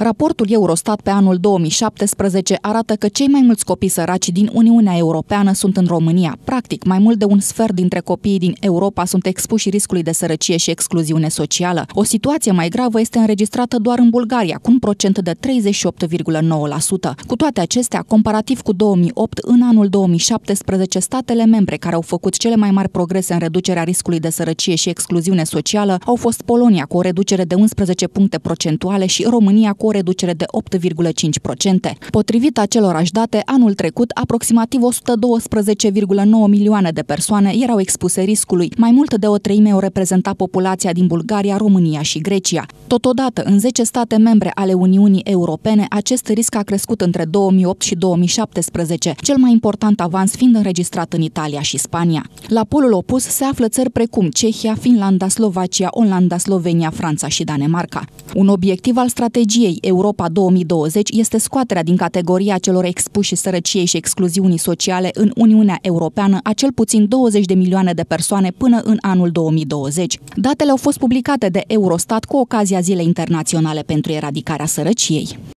Raportul Eurostat pe anul 2017 arată că cei mai mulți copii săraci din Uniunea Europeană sunt în România. Practic, mai mult de un sfert dintre copiii din Europa sunt expuși riscului de sărăcie și excluziune socială. O situație mai gravă este înregistrată doar în Bulgaria, cu un procent de 38,9%. Cu toate acestea, comparativ cu 2008, în anul 2017, statele membre care au făcut cele mai mari progrese în reducerea riscului de sărăcie și excluziune socială au fost Polonia, cu o reducere de 11 puncte procentuale și România cu o reducere de 8,5%. Potrivit acelorași date, anul trecut, aproximativ 112,9 milioane de persoane erau expuse riscului. Mai mult de o treime o reprezenta populația din Bulgaria, România și Grecia. Totodată, în 10 state membre ale Uniunii Europene, acest risc a crescut între 2008 și 2017, cel mai important avans fiind înregistrat în Italia și Spania. La polul opus se află țări precum Cehia, Finlanda, Slovacia, Olanda, Slovenia, Franța și Danemarca. Un obiectiv al strategiei Europa 2020 este scoaterea din categoria celor expuși sărăciei și excluziunii sociale în Uniunea Europeană a cel puțin 20 de milioane de persoane până în anul 2020. Datele au fost publicate de Eurostat cu ocazia Zilei Internaționale pentru Eradicarea Sărăciei.